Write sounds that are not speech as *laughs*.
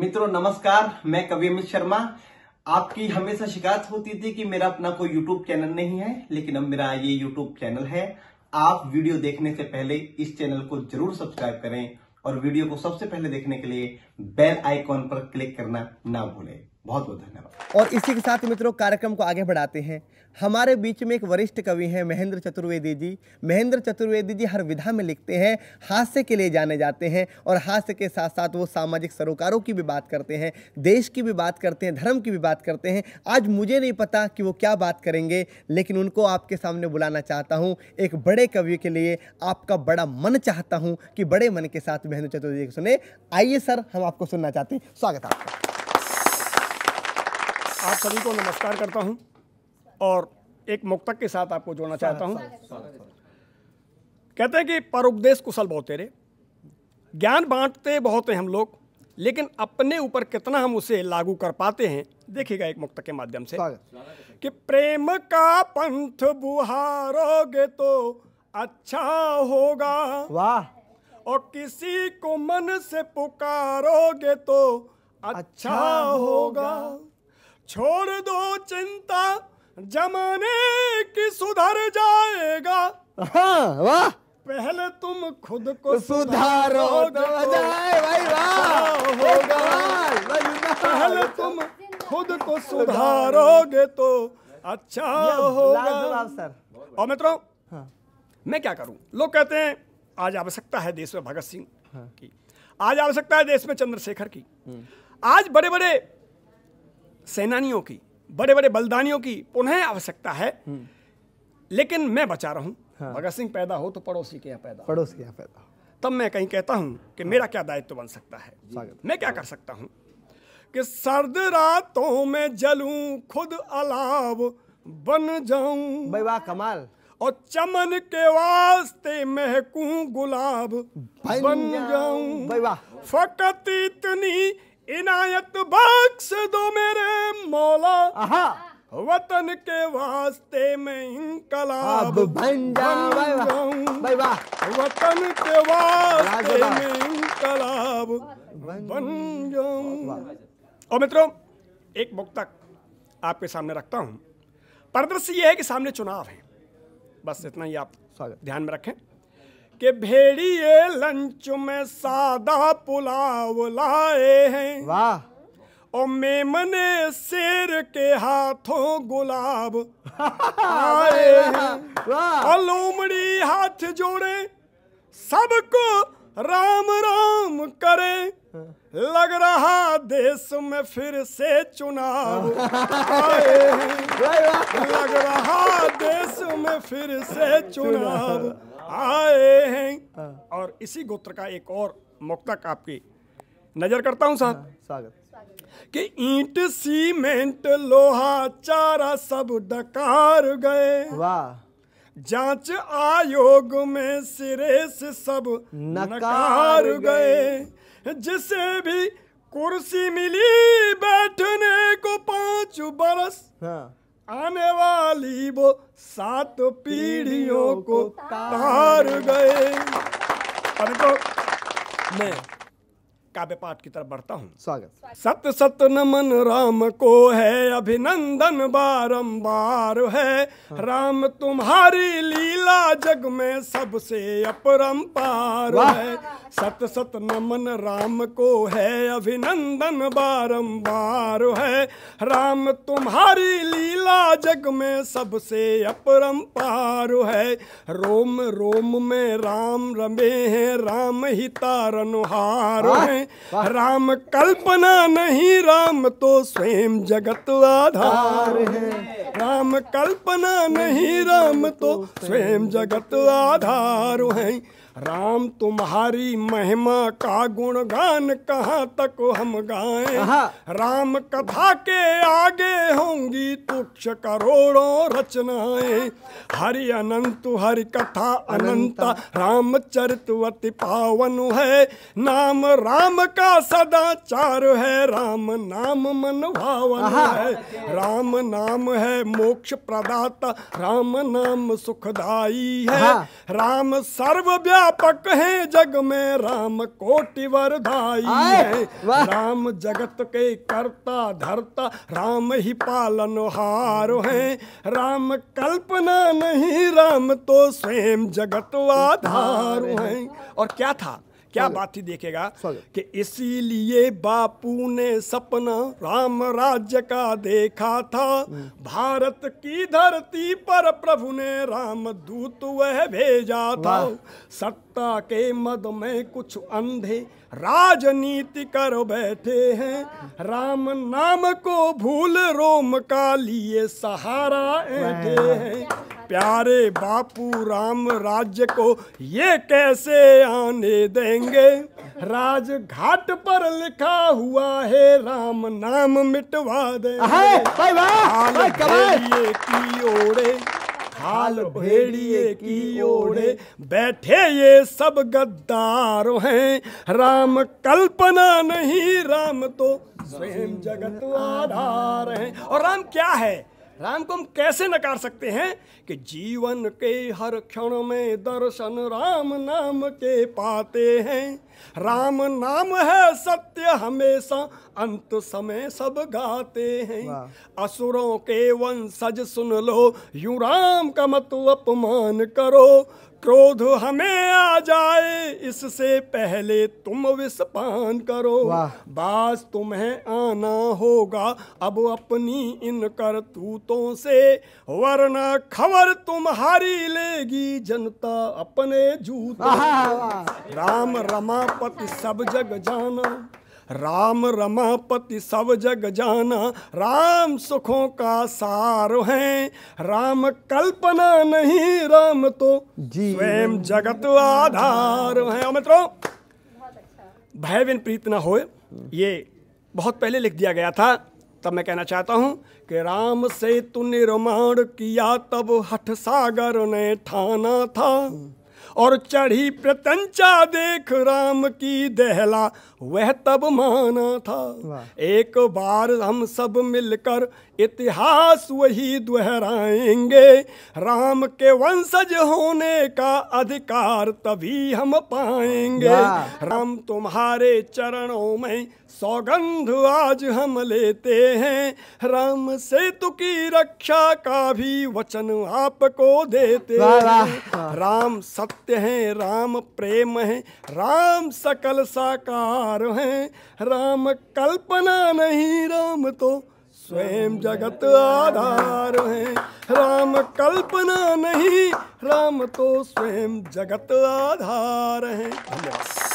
मित्रों नमस्कार मैं कवि अमित शर्मा आपकी हमेशा शिकायत होती थी कि मेरा अपना कोई यूट्यूब चैनल नहीं है लेकिन अब मेरा ये यूट्यूब चैनल है आप वीडियो देखने से पहले इस चैनल को जरूर सब्सक्राइब करें और वीडियो को सबसे पहले देखने के लिए बेल आइकॉन पर क्लिक करना ना भूलें बहुत बहुत धन्यवाद और इसी के साथ मित्रों कार्यक्रम को आगे बढ़ाते हैं हमारे बीच में एक वरिष्ठ कवि हैं महेंद्र चतुर्वेदी जी महेंद्र चतुर्वेदी जी हर विधा में लिखते हैं हास्य के लिए जाने जाते हैं और हास्य के साथ साथ वो सामाजिक सरोकारों की भी बात करते हैं देश की भी बात करते हैं धर्म की भी बात करते हैं आज मुझे नहीं पता कि वो क्या बात करेंगे लेकिन उनको आपके सामने बुलाना चाहता हूँ एक बड़े कवि के लिए आपका बड़ा मन चाहता हूँ कि बड़े मन के साथ महेंद्र चतुर्वेदी सुने आइए सर हम आपको सुनना चाहते हैं स्वागत आपका आप सभी को नमस्कार करता हूं और एक मुक्तक के साथ आपको जोड़ना चाहता हूं कहते हैं कि पर उपदेश कुशल बहुत तेरे ज्ञान बांटते बहुत हैं हम लोग लेकिन अपने ऊपर कितना हम उसे लागू कर पाते हैं देखिएगा एक मुक्तक के माध्यम से कि प्रेम का पंथ बुहारोगे तो अच्छा होगा वाह और किसी को मन से पुकारोगे तो अच्छा, अच्छा होगा छोड़ दो चिंता जमाने की सुधर जाएगा हाँ वाह पहले तुम खुद को सुधारो तो भाई वाह पहले तुम खुद को सुधारोगे तो अच्छा होगा सर और मित्रों हाँ। मैं क्या करूं लोग कहते हैं आज आवश्यकता है देश में भगत सिंह हाँ। की आज आवश्यकता है देश में चंद्रशेखर की हम्म। आज बड़े बड़े सेनानियों की बड़े बड़े बलिदानियों की पुनः आवश्यकता है हम्म। लेकिन मैं बचा रहा हूँ हाँ। सिंह पैदा हो तो पड़ोसी के यहाँ पैदा पड़ोसी के यहाँ पैदा तब मैं कहीं कहता हूँ कि मेरा क्या दायित्व बन सकता है मैं क्या हाँ। कर सकता हूँ कि सर्द रातों में जलूं खुद अलाव बन जाऊं भाई वाह कमाल और चमन के वास्ते महकूं गुलाब बन जाऊं भाई वाह फकत इतनी इनायत बख्श दो मेरे मौला आहा वतन के वास्ते में इनकलाब बन जाऊं वतन के वास्ते में इनकलाब बन जाऊं और मित्रों एक मुक्तक आपके सामने रखता हूं परदृश्य यह है कि सामने चुनाव है बस इतना ही आप ध्यान में रखें के भेड़िए लंच में सादा पुलाव लाए हैं वाह और मेमने शेर के हाथों गुलाब आए हैं लोमड़ी हाथ जोड़े सबको राम राम करे लग रहा देश में फिर से चुनाव आए *laughs* लग रहा देश में फिर से चुनाव आए हैं हाँ। और इसी गोत्र का एक और मुक्तक आपकी नजर करता हूँ साहब हाँ, स्वागत कि ईंट सीमेंट लोहा चारा सब डकार गए वाह जांच आयोग में सिरे से सब नकार गए जिसे भी कुर्सी मिली बैठने को पांच बरस हाँ। आने वाली वो सात पीढ़ियों को तार गए तो मैं काव्य पाठ की तरफ बढ़ता हूँ स्वागत सत सत नमन राम को है अभिनंदन बारंबार है हाँ। राम तुम्हारी लीला जग में सबसे अपरंपार है सत सत नमन राम को है अभिनंदन बारंबार है राम तुम्हारी लीला जग में सबसे अपरंपार है रोम रोम में राम रमे हैं राम ही तारनुहार है राम कल्पना नहीं राम तो स्वयं जगत आधार है राम कल्पना नहीं राम तो स्वयं जगत आधार है राम तुम्हारी महिमा का गुणगान कहाँ तक हम गाएं राम कथा के आगे होंगी तुक्ष करोड़ों रचनाएं हरि अनंत हरि कथा अनंता राम चरित पावन है नाम राम का सदाचार है राम नाम मन भावन है राम नाम है मोक्ष प्रदाता राम नाम सुखदाई है राम सर्व व्यापक है जग में राम कोटिवर धाई है राम जगत के कर्ता धरता राम ही पालन हार है राम कल्पना नहीं राम तो स्वयं जगत वाधार है और क्या था क्या बात थी देखेगा कि इसीलिए बापू ने सपना राम राज्य का देखा था हम्म। भारत की धरती पर प्रभु ने राम दूत वह भेजा था सत्ता के मद में कुछ अंधे राजनीति कर बैठे हैं राम नाम को भूल रोम का लिए सहारा ऐठे हैं प्यारे बापू राम राज्य को ये कैसे आने देंगे राजघाट पर लिखा हुआ है राम नाम मिटवा देंगे की ओरे हाल भेड़िए की ओरे बैठे ये सब गद्दार हैं राम कल्पना नहीं राम तो स्वयं जगत आधार हैं और राम क्या है राम को हम कैसे नकार सकते हैं कि जीवन के हर क्षण में दर्शन राम नाम के पाते हैं राम नाम है सत्य हमेशा अंत समय सब गाते हैं असुरों के वंशज सुन लो यू राम का मत अपमान करो क्रोध हमें आ जाए इससे पहले तुम विस्पान करो बास तुम्हें आना होगा अब अपनी इन करतूतों से वरना खबर तुम्हारी लेगी जनता अपने जूता राम रमा रमापति सब जग जाना राम रमापति सब जग जाना राम सुखों का सार है राम कल्पना नहीं राम तो स्वयं जगत आधार है मित्रों अच्छा। भय बिन प्रीत न हो ये बहुत पहले लिख दिया गया था तब मैं कहना चाहता हूँ कि राम से तू निर्माण किया तब हठ सागर ने ठाना था और चढ़ी प्रतंचा देख राम की दहला वह तब माना था एक बार हम सब मिलकर इतिहास वही दोहराएंगे राम के वंशज होने का अधिकार तभी हम पाएंगे राम तुम्हारे चरणों में सौगंध आज हम लेते हैं राम सेतु की रक्षा का भी वचन आपको देते हैं राम सत्य है राम प्रेम है राम सकल साकार है राम कल्पना नहीं राम तो स्वयं जगत आधार है राम कल्पना नहीं राम तो स्वयं जगत आधार है